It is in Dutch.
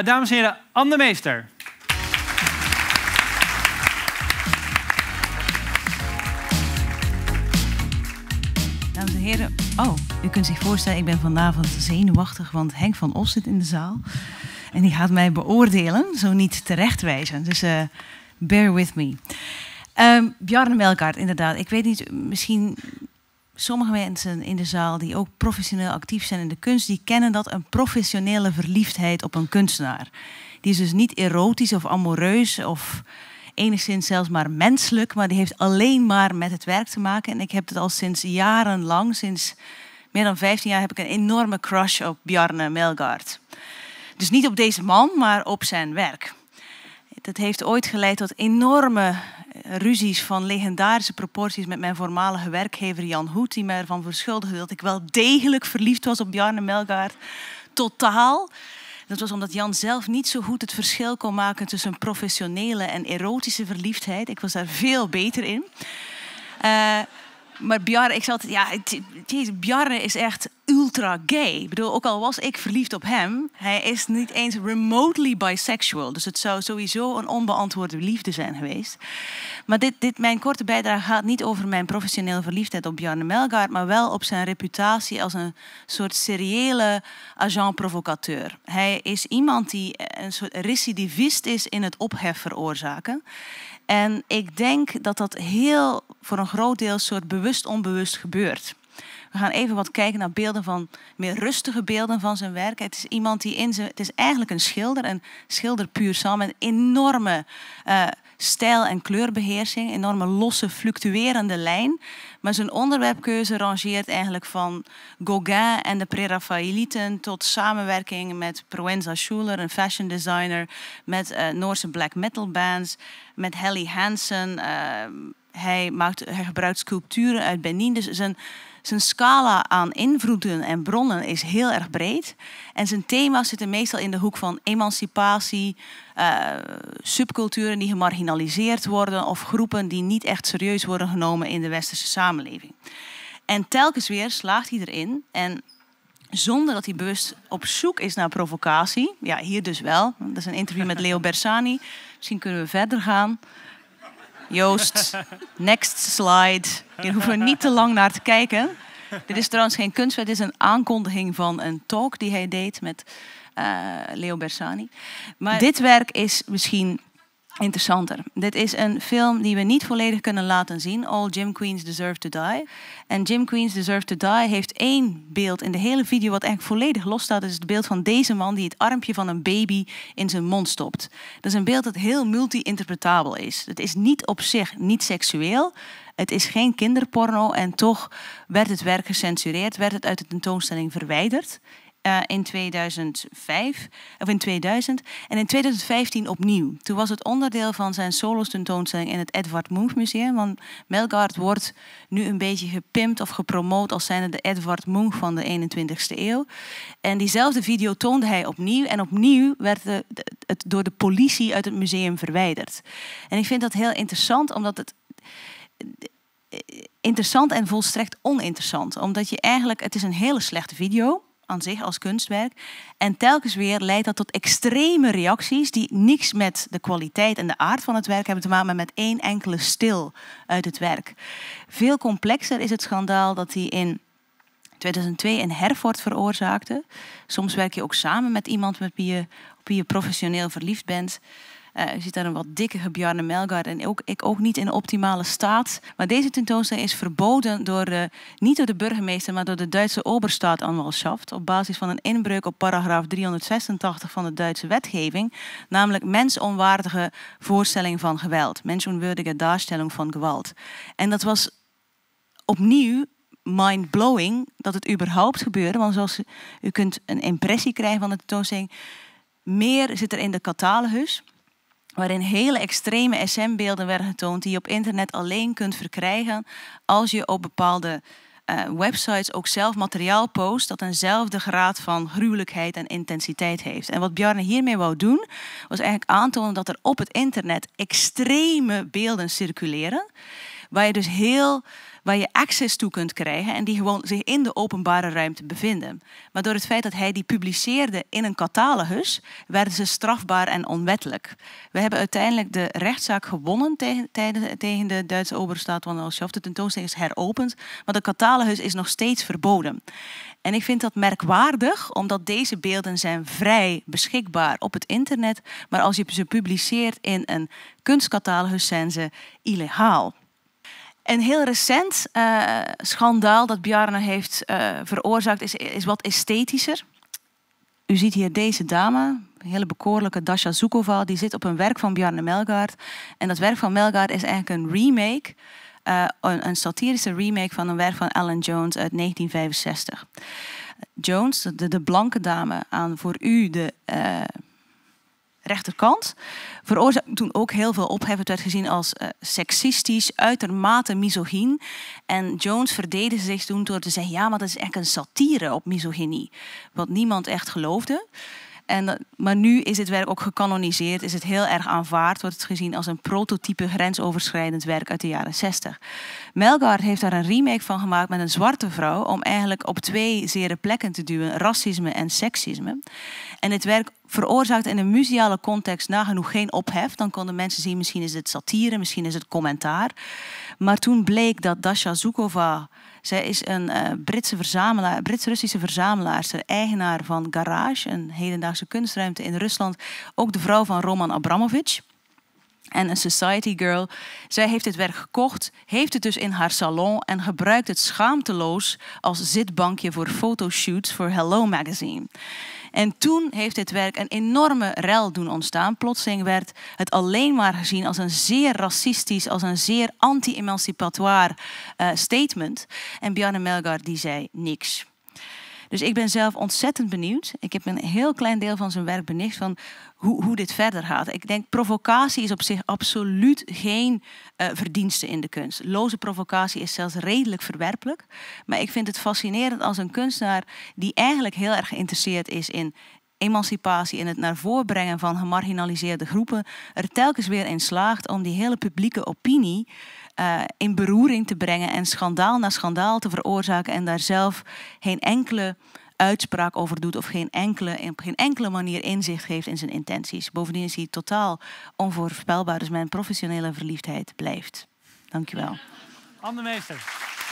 Eh, dames en heren, Anne Meester. Dames en heren, oh, u kunt zich voorstellen, ik ben vanavond zenuwachtig, want Henk van Os zit in de zaal. En die gaat mij beoordelen, zo niet terechtwijzen. Dus eh, bear with me. Um, Bjarne Melkaert, inderdaad. Ik weet niet, misschien sommige mensen in de zaal die ook professioneel actief zijn in de kunst, die kennen dat een professionele verliefdheid op een kunstenaar. Die is dus niet erotisch of amoureus of enigszins zelfs maar menselijk, maar die heeft alleen maar met het werk te maken. En ik heb het al sinds jarenlang, sinds meer dan 15 jaar, heb ik een enorme crush op Bjarne Melgaard. Dus niet op deze man, maar op zijn werk. Dat heeft ooit geleid tot enorme ruzies van legendarische proporties met mijn voormalige werkgever Jan Hoet, die mij ervan verschuldigde dat ik wel degelijk verliefd was op Bjarne Melgaard. Totaal. Dat was omdat Jan zelf niet zo goed het verschil kon maken tussen professionele en erotische verliefdheid. Ik was daar veel beter in. Eh, maar Bjarne, ik zat, ja, Bjarne is echt ultra gay. Ik bedoel, ook al was ik verliefd op hem, hij is niet eens remotely bisexual. Dus het zou sowieso een onbeantwoorde liefde zijn geweest. Maar dit, dit, mijn korte bijdrage gaat niet over mijn professionele verliefdheid op Bjarne Melgaard, maar wel op zijn reputatie als een soort seriële agent-provocateur. Hij is iemand die een soort recidivist is in het ophef veroorzaken. En ik denk dat dat heel voor een groot deel soort bewust-onbewust gebeurt. We gaan even wat kijken naar beelden van, meer rustige beelden van zijn werk. Het is iemand die in zijn, het is eigenlijk een schilder, een schilder puur sam met enorme eh, stijl- en kleurbeheersing, enorme losse, fluctuerende lijn. Maar zijn onderwerpkeuze rangeert eigenlijk van Gauguin en de Prerafaëlieten tot samenwerking met Proenza Schuler, een fashion designer, met eh, Noorse black metal bands, met Helly Hansen. Eh, hij, maakt, hij gebruikt sculpturen uit Benin. Dus een zijn scala aan invloeden en bronnen is heel erg breed. En zijn thema's zitten meestal in de hoek van emancipatie, eh, subculturen die gemarginaliseerd worden of groepen die niet echt serieus worden genomen in de westerse samenleving. En telkens weer slaagt hij erin en zonder dat hij bewust op zoek is naar provocatie. Ja, hier dus wel. Dat is een interview met Leo Bersani. Misschien kunnen we verder gaan. Joost, next slide. Hier hoeven we niet te lang naar te kijken. Dit is trouwens geen kunstwerk, dit is een aankondiging van een talk die hij deed met eh, Leo Bersani. Maar dit werk is misschien interessanter. Dit is een film die we niet volledig kunnen laten zien. All Jim Queens Deserve to Die. En Jim Queens Deserve to Die heeft één beeld in de hele video wat eigenlijk volledig los staat. is het beeld van deze man die het armpje van een baby in zijn mond stopt. Dat is een beeld dat heel multi-interpretabel is. Het is niet op zich niet seksueel. Het is geen kinderporno en toch werd het werk gecensureerd, werd het uit de tentoonstelling verwijderd. Eh, in 2005, of in 2000 en in 2015 opnieuw. Toen was het onderdeel van zijn solo tentoonstelling in het Edward Munch Museum. Want Melgaard wordt nu een beetje gepimpt of gepromoot als zijnde de Edward Munch van de 21ste eeuw. En diezelfde video toonde hij opnieuw en opnieuw werd het door de politie uit het museum verwijderd. En ik vind dat heel interessant omdat het eh, eh, interessant en volstrekt oninteressant. Omdat je eigenlijk, het is een hele slechte video aan zich als kunstwerk. En telkens weer leidt dat tot extreme reacties die niks met de kwaliteit en de aard van het werk hebben te maken, maar met één enkele stil uit het werk. Veel complexer is het schandaal dat hij in 2002 in Herford veroorzaakte. Soms werk je ook samen met iemand met op wie je professioneel verliefd bent. Uh, je ziet daar een wat dikke Bjarne Melgaard en ook, ik ook niet in optimale staat. Maar deze tentoonstelling is verboden door, eh, niet door de burgemeester, maar door de Duitse Oberstaatsanwaltschaft. Op basis van een inbreuk op paragraaf 386 van de Duitse wetgeving. Namelijk mensonwaardige voorstelling van geweld. mensonwaardige daarstelling van geweld. En dat was opnieuw mind-blowing dat het überhaupt gebeurde. Want zoals u kunt een impressie krijgen van de tentoonstelling. Meer zit er in de catalogus waarin hele extreme SM-beelden werden getoond die je op internet alleen kunt verkrijgen als je op bepaalde eh, websites ook zelf materiaal post dat eenzelfde graad van gruwelijkheid en intensiteit heeft. En wat Bjarne hiermee wou doen, was eigenlijk aantonen dat er op het internet extreme beelden circuleren Waar je dus heel, waar je access toe kunt krijgen en die gewoon zich in de openbare ruimte bevinden. Maar door het feit dat hij die publiceerde in een catalogus, werden ze strafbaar en onwettelijk. We hebben uiteindelijk de rechtszaak gewonnen tegen, tegen de Duitse oberstaat van Alshoff. De tentoonstelling is heropend, maar de catalogus is nog steeds verboden. En ik vind dat merkwaardig, omdat deze beelden zijn vrij beschikbaar op het internet. Maar als je ze publiceert in een kunstcatalogus, zijn ze illegaal. Een heel recent eh, schandaal dat Bjarne heeft eh, veroorzaakt is, is wat esthetischer. U ziet hier deze dame, een hele bekoorlijke Dasha Zukova, die zit op een werk van Bjarne Melgaard. En dat werk van Melgaard is eigenlijk een remake, eh, een, satirische remake van een werk van Alan Jones uit 1965. Jones, de, de blanke dame, aan voor u de rechterkant, veroorzaakte toen ook heel veel ophef. Het werd gezien als eh, seksistisch, uitermate misogyn. En Jones verdedigde zich toen door te zeggen: ja, maar dat is echt een satire op misogynie, wat niemand echt geloofde. En, eh, maar nu is het werk ook gecanoniseerd, is het heel erg aanvaard, wordt het gezien als een prototype grensoverschrijdend werk uit de jaren 60. Melgaard heeft daar een remake van gemaakt met een zwarte vrouw om eigenlijk op twee zere plekken te duwen, racisme en seksisme. En het werk veroorzaakt in een museale context nagenoeg geen ophef. Dan konden mensen zien, misschien is het satire, misschien is het commentaar. Maar toen bleek dat Dasha Zukova zij is een uh, Britse verzamelaar, Brits-Russische verzamelaars, eigenaar van Garage, een hedendaagse kunstruimte in Rusland. Ook de vrouw van Roman Abramovich en een society girl. Zij heeft het werk gekocht, heeft het dus in haar salon en gebruikt het schaamteloos als zitbankje voor fotoshoots voor Hello Magazine. En toen heeft dit werk een enorme rel doen ontstaan. Plotseling werd het alleen maar gezien als een zeer racistisch, als een zeer anti-emancipatoire eh, statement. En Bjarne Melgar die zei niks. Dus ik ben zelf ontzettend benieuwd. Ik heb een heel klein deel van zijn werk benicht van hoe, hoe dit verder gaat. Ik denk provocatie is op zich absoluut geen eh, verdienste in de kunst. Loze provocatie is zelfs redelijk verwerpelijk. Maar ik vind het fascinerend als een kunstenaar die eigenlijk heel erg geïnteresseerd is in emancipatie en het naar voren brengen van gemarginaliseerde groepen er telkens weer in slaagt om die hele publieke opinie eh, in beroering te brengen en schandaal na schandaal te veroorzaken en daar zelf geen enkele uitspraak over doet of geen enkele, op geen enkele manier inzicht geeft in zijn intenties. Bovendien is hij totaal onvoorspelbaar, dus mijn professionele verliefdheid blijft. Dankjewel. Anne Meester.